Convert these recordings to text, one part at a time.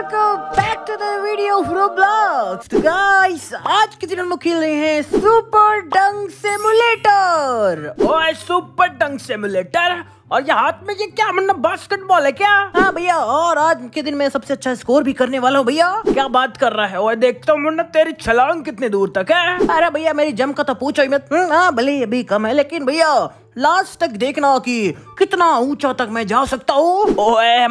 Welcome back to the video blogs तो guys आज के दिन हम लोग खेल रहे हैं सुपर डंग सिमुलेटर ओए सुपर डंग सिमुलेटर और ये हाथ में ये क्या मतलब बास्केटबॉल है क्या हाँ भैया और आज के दिन मैं सबसे अच्छा स्कोर भी करने वाला हूँ भैया क्या बात कर रहा है और देखता हूँ मुन्ना तेरी छलांग कितने दूर तक है अरे भैया मेरी जम का तो पूछो ही मत हम्म, हाँ भले अभी कम है लेकिन भैया लास्ट तक देखना कि कितना ऊंचा तक मैं जा सकता हूँ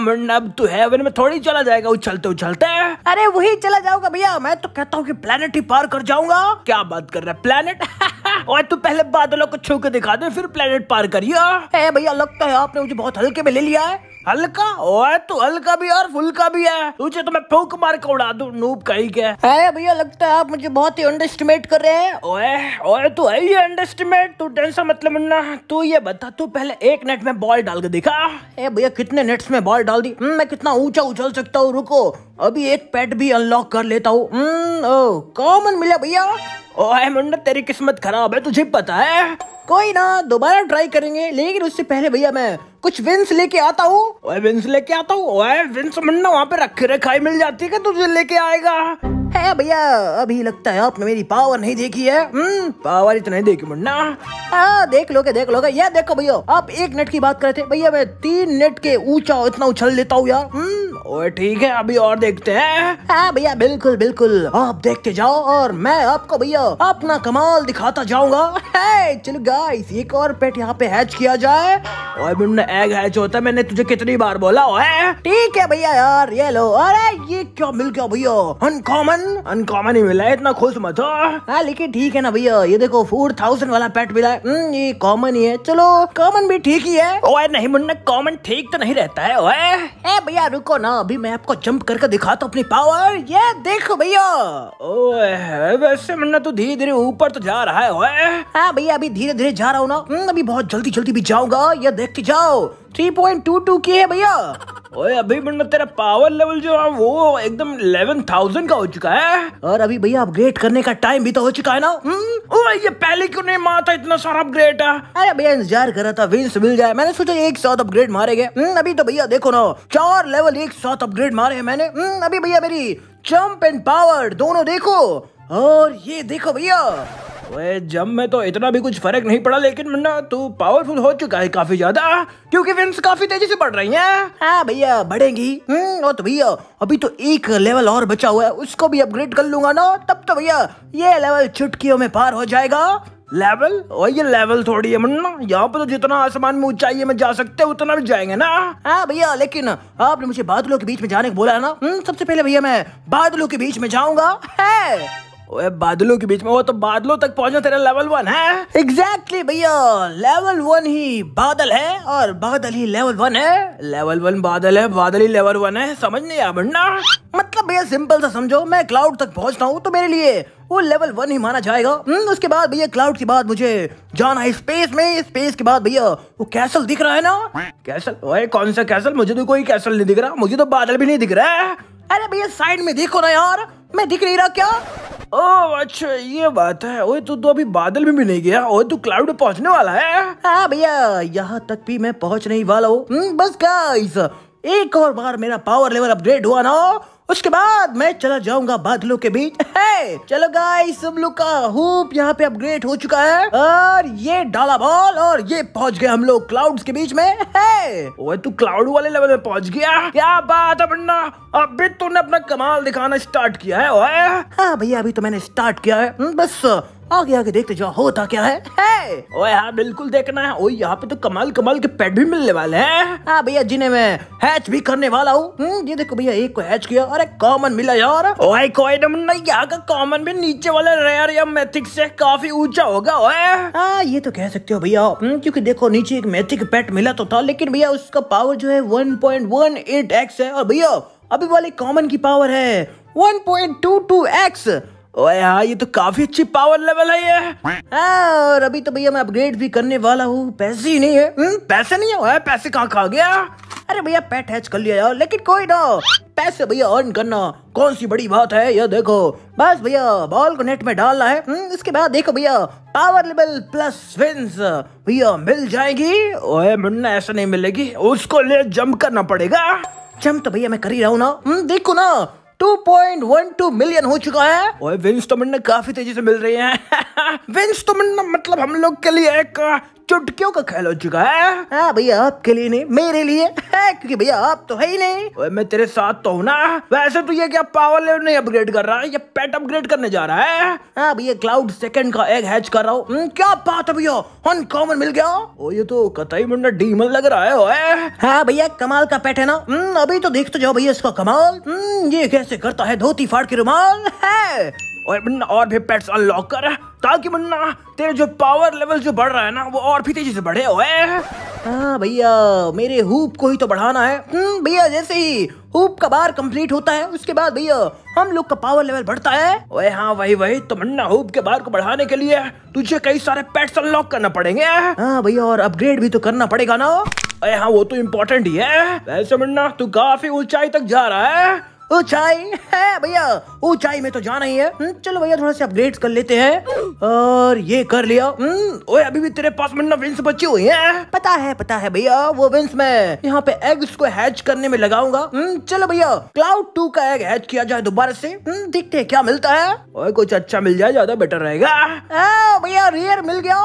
मुन्ना अब हेवन तो में थोड़ी चला जाएगा उछलते उछलते अरे वही चला जाऊंगा भैया मैं तो कहता हूँ कि प्लेनेट ही पार कर जाऊंगा क्या बात कर रहा है प्लेनेट और तू पहले बादलों को छू के दिखा दे फिर प्लेनेट पार करिए भैया लगता है आपने मुझे बहुत हल्के में ले लिया है हल्का ओए तू हल्का भी और फुल्का भी है तुझे तो मैं फूक मार के उड़ा दू नूब कही के है भैया लगता है आप मुझे बहुत ही अंडर कर रहे हैं ओए ओए तू है ही अंडरस्टिमेट तू टेंशन मतलब मुन्ना तो ये बता तू पहले एक नेट में बॉल डाल के देखा ए भैया कितने नेट्स में बॉल डाल दी हम्म, मैं कितना ऊंचा उछल सकता हूँ रुको अभी एक पेट भी अनलॉक कर लेता हूँ कॉमन हम्म, मिला भैया ओए मुंडा तेरी किस्मत खराब है तुझे पता है कोई ना दोबारा ट्राई करेंगे लेकिन उससे पहले भैया मैं कुछ विंस लेके आता हूँ विंस लेके आता हूँ विंस मुंडा वहाँ पे रखे रखाई मिल जाती है तुझे लेके आएगा है भैया अभी लगता है आपने मेरी पावर नहीं देखी है पावर इतना देखी मुन्ना हाँ देख लोगे देख लो ये देखो भैया आप एक नेट की बात कर रहे थे भैया मैं तीन नेट के ऊंचा इतना उछल लेता हूँ यार ओए हम्म, ठीक है अभी और देखते हैं है हाँ भैया बिल्कुल बिल्कुल आप देखते जाओ और मैं आपको भैया अपना कमाल दिखाता जाऊंगा चलो गाइस एक और पेट यहाँ पे हैच किया जाए और मुन्ना एग हैच होता है मैंने तुझे कितनी बार बोला ठीक है भैया यार ये लो अरे ये क्या मिल गया भैया अनकॉमन अनकॉमन अनकॉमन ही मिला है इतना खुश मत हो हाँ लेकिन ठीक है ना भैया ये देखो फोर थाउजेंड वाला पेट मिला है हम्म, ये कॉमन ही है चलो कॉमन भी ठीक ही है ओए नहीं मुन्ना कॉमन ठीक तो नहीं रहता है ओए ए भैया रुको ना अभी मैं आपको जंप करके दिखाता हूँ अपनी पावर ये देखो भैया ओए वैसे मुन्ना तो धीरे धीरे ऊपर तो जा रहा है ओए हाँ भैया अभी धीरे धीरे जा रहा हूँ ना हम्म, अभी बहुत जल्दी जल्दी भी जाऊंगा ये देख के जाओ थ्री पॉइंट टू टू की है भैया ओए अभी वरना तेरा पावर लेवल जो है वो एकदम इलेवन थाउजेंड का हो चुका है और अभी भैया अपग्रेड करने का टाइम भी तो हो चुका है ना हम्म, ओए ये पहले क्यों नहीं मारा इतना सारा अपग्रेड अरे भैया इंतजार कर रहा था विंस मिल जाए मैंने सोचा एक साथ अपग्रेड मारेंगे हम्म, अभी तो भैया देखो ना चार लेवल एक साथ अपग्रेड मारे है मैंने हम्म, अभी भैया मेरी जंप एंड पावर दोनों देखो और ये देखो भैया जब में तो इतना भी कुछ फर्क नहीं पड़ा लेकिन मुन्ना तू पावरफुल हो चुका है काफी ज्यादा क्योंकि विंस काफी तेजी से बढ़ रही हैं हाँ भैया बढ़ेंगी हम्म, और तो भैया अभी तो एक लेवल और बचा हुआ है उसको भी अपग्रेड कर लूंगा ना तब तो भैया ये लेवल चुटकियों में पार हो जाएगा लेवल और ये लेवल थोड़ी है मुन्ना यहाँ पे तो जितना आसमान में ऊंचाई में जा सकते हैं उतना भी जाएंगे ना हाँ भैया लेकिन आपने मुझे बादलों के बीच में जाने को बोला है ना हम्म, सबसे पहले भैया मैं बादलों के बीच में जाऊंगा है ओए बादलों के बीच में वो तो बादलों तक पहुंचना तेरा लेवल वन है एग्जैक्टली exactly भैया लेवल वन ही बादल है और बादल ही लेवल वन है लेवल वन बादल है बादल ही लेवल वन है समझ नहीं आ बढ़ना मतलब भैया सिंपल सा समझो मैं क्लाउड तक पहुंचता हूँ तो मेरे लिए वो लेवल वन ही माना जाएगा हम्म, उसके बाद भैया क्लाउड के बाद मुझे जाना है स्पेस में स्पेस के बाद भैया वो कैसल दिख रहा है ना कैसल ओए कौन सा कैसल मुझे तो कोई कैसल नहीं दिख रहा मुझे तो बादल भी नहीं दिख रहा है अरे भैया साइड में देखो ना यार मैं दिख नहीं रहा क्या ओ अच्छा ये बात है ओए तू तो, तो अभी बादल में भी नहीं गया ओए तू तो क्लाउड पहुंचने वाला है हाँ भैया यहाँ तक भी मैं पहुंच नहीं वाला हूँ हम्म, बस का एक और बार मेरा पावर लेवल अपग्रेड हुआ ना उसके बाद मैं चला जाऊंगा बादलों के बीच है चलो गाइस सब लोग का हुप यहाँ पे अपग्रेड हो चुका है और ये डाला बॉल और ये पहुंच गए हम लोग क्लाउड्स के बीच में है ओए तू क्लाउड वाले लेवल में पहुंच गया क्या बात है बन्ना अभी तूने अपना कमाल दिखाना स्टार्ट किया है ओए हाँ भैया अभी तो मैंने स्टार्ट किया है हम्म, बस आगे आगे देखते जाओ होता क्या है, ओए हाँ बिल्कुल देखना है ओए यहाँ पे तो कमाल कमाल के पेट भी मिलने वाले हैं हाँ भैया जिन्हें में हैच भी करने वाला हूँ हम्म, ये देखो भैया एक को हैच किया अरे कॉमन मिला यार ओए कोई नहीं यहाँ का कॉमन भी नीचे वाले रेयर या मैथिक से काफी ऊंचा होगा ओए हाँ ये तो कह सकते हो भैया हम्म, क्यूँकी देखो नीचे एक मैथिक पेट मिला तो था लेकिन भैया उसका पावर जो है वन है और भैया अभी वाले कॉमन की पावर है 1.22x ओए हाँ ये तो काफी अच्छी पावर लेवल है ये हाँ, और अभी तो भैया मैं अपग्रेड भी करने वाला हूँ पैसे ही नहीं है हुँ? हम्म, पैसे नहीं है पैसे कहाँ खा गया अरे भैया पेट हैच कर लिया यार लेकिन कोई ना पैसे भैया अर्न करना कौन सी बड़ी बात है ये देखो बस भैया बॉल को नेट में डालना है हुँ? हम्म, इसके बाद देखो भैया पावर लेवल प्लस विंस भैया मिल जाएगी ओए मुन्ना ऐसा नहीं मिलेगी उसको ले जंप करना पड़ेगा जंप तो भैया मैं कर ही रहा हूँ ना हम्म, देखो ना 2.12 मिलियन हो चुका है और विंस टोमेंट काफी तेजी से मिल रहे हैं विंस टोमेंट मतलब हम लोग के लिए एक चुटकियों का खेल हो चुका है हाँ भैया आपके लिए नहीं मेरे लिए है क्योंकि भैया आप तो है ही नहीं मैं तेरे साथ तो हूँ ना वैसे तो ये क्या पावर लेवल नहीं अपग्रेड कर रहा है ये पेट अपग्रेड करने जा रहा है हाँ भैया क्लाउड सेकंड का एग हैच कर रहा हूँ हम्म, क्या बात है भैया अनकॉमन मिल गया ओ ये तो कतई मुंडा डीमन लग रहा है हाँ भैया कमाल का पेट है ना हम्म, अभी तो देखते जाओ भैया इसका कमाल हम्म, ये कैसे करता है धोती फाड़ के रुमाल है और मुन्ना और भी पेट्स अनलॉक कर ताकि मुन्ना तेरे जो पावर लेवल जो बढ़ रहा है ना वो और भी तेजी से बढ़े हुए हाँ भैया मेरे हुप को ही तो बढ़ाना है हम्म, भैया जैसे ही हुप का बार कंप्लीट होता है उसके बाद भैया हम लोग का पावर लेवल बढ़ता है ओए हाँ वही वही तो मुन्ना हुप के बार को बढ़ाने के लिए तुझे कई सारे पेट्स अनलॉक करना पड़ेंगे हाँ भैया और अपग्रेड भी तो करना पड़ेगा ना अरे हाँ वो तो इम्पोर्टेंट ही है वैसे मुन्ना तू काफी ऊंचाई तक जा रहा है ऊंचाई है भैया ऊंचाई में तो जाना ही है हम्म, चलो भैया थोड़ा सा अपग्रेड कर लेते हैं और ये कर लिया हम्म, ओए अभी भी तेरे पास मन्ना विंस बची हुई है पता है पता है भैया वो विंस में यहाँ पे एग्स को हैच करने में लगाऊंगा हम्म, चलो भैया क्लाउड टू का एग हैच किया जाए दोबारा से देखते हैं क्या मिलता है ओए कुछ अच्छा मिल जाए ज्यादा बेटर रहेगा भैया रियर मिल गया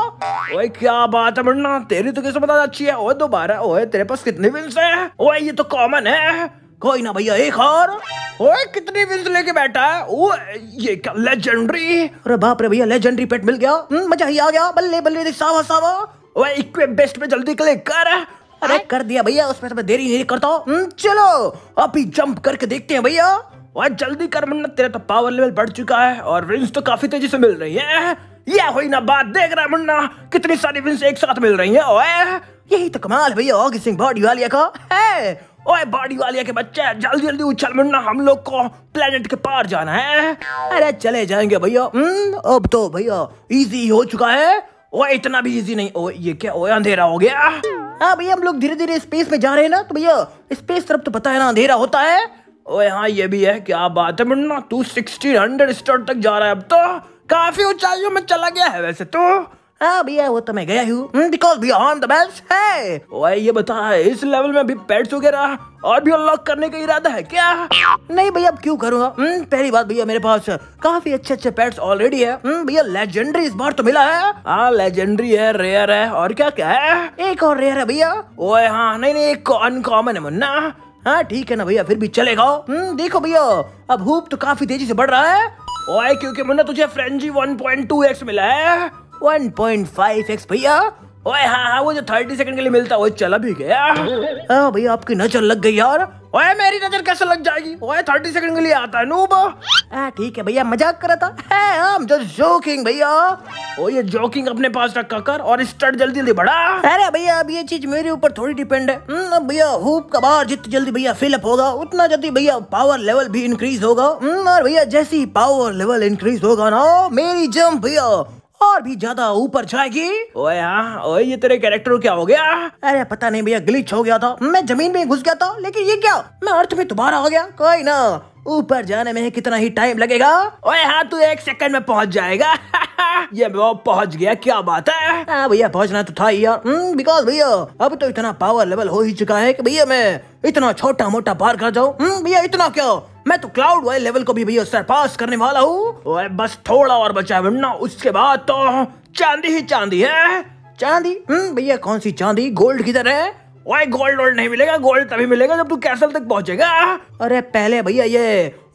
ओए क्या बात है मन्ना तेरी तो किस्मत अच्छी है ओए दोबारा ओए तेरे पास कितने विंस है ओए ये तो कॉमन है कोई ना भैया एक और ओए कितनी विंस लेके बैठा है ओ ये क्या लेजेंडरी अरे बाप रे भैया लेजेंडरी पेट मिल गया हम्म, मजा ही आ गया बल्ले बल्ले दे सावा सावा ओए इक्वे बेस्ट पे जल्दी क्लिक कर अरे कर दिया भैया उसमें तो मैं देरी नहीं करता हूँ हम्म, चलो अभी जंप करके देखते हैं भैया ओए जल्दी कर मन्नत तेरा तो पावर लेवल बढ़ चुका है और विंस तो काफी तेजी से मिल रही है यह हुई ना बात देख रहा मुन्ना कितनी सारी विंस एक साथ मिल रही है ओए यही तो कमाल भैया सिंह बॉडी वालिया का है ओए बाड़ी वालिया के बच्चे जल्दी जल्दी उछल मुन्ना हम लोग को प्लेनेट के पार जाना है अरे चले जाएंगे भैया हम्म, अब तो भैया इजी हो चुका है ओए इतना भी इजी नहीं ओए ये क्या ओए अंधेरा हो गया हाँ भैया हम लोग धीरे धीरे स्पेस में जा रहे हैं ना तो भैया स्पेस तरफ तो पता है ना अंधेरा होता है ओए हाँ ये भी है क्या बात है मुन्ना तू सिक्सटीन हंड्रेड स्टार तक जा रहा है अब तो काफी ऊंचाइयों में चला गया है वैसे तो हाँ, भैया वो तो मैं गया हूँ बिकॉज hmm, ये बता इस लेवल में भी पेट्स वगैरह और भी अनलॉक करने का इरादा है क्या नहीं भैया अब क्यों करूंगा hmm, पहली बात भैया मेरे पास काफी अच्छे अच्छे पेट्स ऑलरेडी है भैया लेजेंडरी इस बार तो मिला है हाँ लेजेंडरी है रेयर है और क्या क्या है एक और रेयर है भैया वो हाँ नहीं नहीं एक अनकॉमन है मुन्ना हाँ ठीक है ना भैया फिर भी चलेगा hmm, देखो भैया अब हूप तो काफी तेजी से बढ़ रहा है ओए क्योंकि मुन्ना तुझे फ्रेंजी 1.2x मिला है भैया ओए हाँ हाँ वो जो सेकंड के लिए मिलता है वो चला भी गया हाँ भैया आपकी नजर लग गई यार ओए मेरी नजर कैसे लग जाएगी ओए सेकंड के लिए आता है ठीक है भैया मजाक कर रहा था है हम जोकिंग भैया ओ ये जोकिंग अपने पास रखा कर और स्टार्ट जल्दी जल्दी बढ़ा अरे भैया अब ये चीज मेरे ऊपर थोड़ी डिपेंड है हम्म, भैया हुप का बार जितनी जल्दी भैया फिलअप होगा उतना जल्दी भैया पावर लेवल भी इंक्रीज होगा हम्म, और भैया जैसी पावर लेवल इंक्रीज होगा ना मेरी जम्प भैया और भी ज्यादा ऊपर जाएगी ओए हाँ, ओए ये तेरे कैरेक्टर क्या हो गया अरे पता नहीं भैया ग्लिच हो गया था मैं जमीन में घुस गया था लेकिन ये क्या मैं अर्थ में दोबारा हो गया कोई ना ऊपर जाने में कितना ही टाइम लगेगा ओए हाँ तू एक सेकंड में पहुंच जाएगा ये वो पहुंच गया क्या बात है हाँ भैया पहुंचना तो था यार बिकॉज हम्म, भैया अब तो इतना पावर लेवल हो ही चुका है कि भैया मैं इतना छोटा मोटा पार कर जाऊँ हम्म, भैया इतना क्यों मैं तो क्लाउड वाले लेवल को भी भैया सरपास करने वाला हूँ बस थोड़ा और बचा है वरना उसके बाद तो चांदी ही चांदी है चांदी हम्म, भैया कौन सी चांदी गोल्ड किधर है वही गोल्ड वोल्ड नहीं मिलेगा गोल्ड तभी मिलेगा जब तू कैसल तक पहुंचेगा अरे पहले भैया ये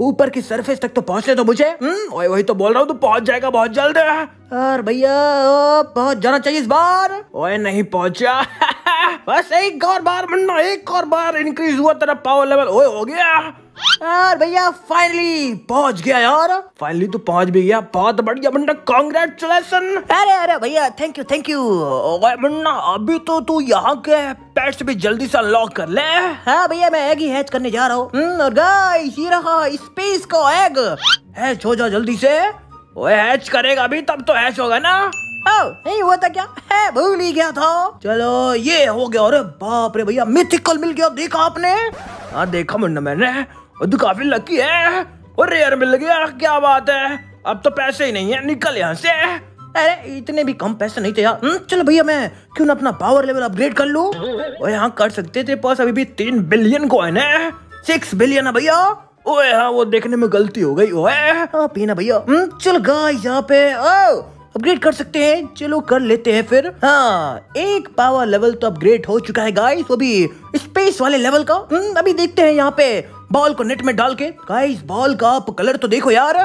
ऊपर की सरफेस तक तो पहुंचे तो मुझे वही हम्म, वही तो बोल रहा हूँ तू पहुंच जाएगा बहुत जल्द और भैया पहुंच जाना चाहिए इस बार वही नहीं पहुंचा बस एक और बार मन्ना एक और बार इंक्रीज हुआ तेरा पावर लेवल ओए हो गया यार भैया फाइनली पहुंच गया यार फाइनली तो पहुंच भी गया बहुत बढ़िया मुन्ना कॉन्ग्रेचुलेसन अरे अरे भैया थैंक यू थैंक यू मुन्ना अभी तो तू यहाँ के पेट्स भी जल्दी से अनलॉक कर ले हाँ भैया मैं एग ही हैच करने जा रहा हूँ हम्म, और गाइस ये रहा स्पेस को एग हैच हो जा जल्दी से वो हैच करेगा अभी तब तो हैच होगा ना नहीं हुआ था क्या है भूल ही गया था चलो ये हो गया अरे बाप रे भैया मिथिकल मिल गया देखा आपने हाँ देखा मुन्ना मैंने तो काफी लकी है और रेयर मिल गया क्या बात है अब तो पैसे ही नहीं है निकल यहाँ से अरे इतने भी कम पैसे नहीं थे यार हम्म, चलो भैया मैं क्यों ना अपना पावर लेवल अपग्रेड कर लू और यहाँ कर सकते थे पास अभी भी तीन बिलियन कॉइन है सिक्स बिलियन है भैया ओए हाँ वो देखने में गलती हो गई ओए हाँ, पीना भैया हम्म, चल गाय यहाँ पे अपग्रेड कर सकते हैं चलो कर लेते हैं फिर हाँ एक पावर लेवल तो अपग्रेड हो चुका है गाइस वो भी स्पेस वाले लेवल का हम्म, अभी देखते हैं यहाँ पे बॉल को नेट में डाल के गाइस बॉल का आप कलर तो देखो यार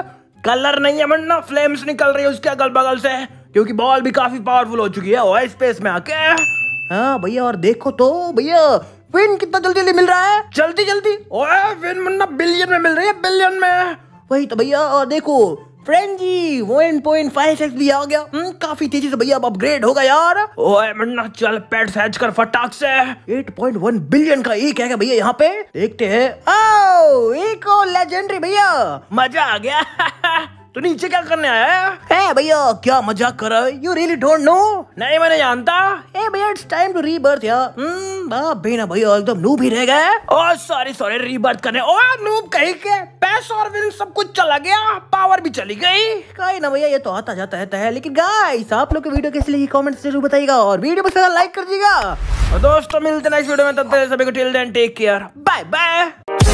कलर नहीं है मन्ना फ्लेम्स निकल रही है उसके अगल बगल से क्योंकि बॉल भी काफी पावरफुल हो चुकी है स्पेस oh, में आके हाँ भैया और देखो तो भैया विन कितना जल्दी जल्दी मिल रहा है जल्दी जल्दी ओए विन मुन्ना बिलियन में मिल रही है बिलियन में वही तो भैया और देखो friend G one point five x भी आ गया हम्म, काफी तेजी से भैया अब अपग्रेड होगा यार ओए मन्ना चल पैड सहज कर फटाक से 8.1 बिलियन का एक है भैया यहाँ पे देखते हैं ओ एक और लेजेंडरी भैया मजा आ गया तो नीचे क्या करने आया है hey, भैया क्या मजाक कर रहा है यू रियली डोंट नो नहीं मैंने जानता ए भैया इट्स टाइम टू रीबर्थ यार भी हम्म, ना भैया एकदम नूब ही रह गए ओ सॉरी सॉरी रीबर्थ करने ओ नूब कहीं के पैसा और विन सब कुछ चला गया पावर भी चली गई कहीं ना भैया ये तो आता जाता रहता है लेकिन गाइस आप लोग की वीडियो कैसी लगी कमेंट जरूर बताइएगा और वीडियो पसंद लाइक कर दीजिएगा दोस्तों मिलते हैं नेक्स्ट वीडियो में तब तक सभी को till then take care bye bye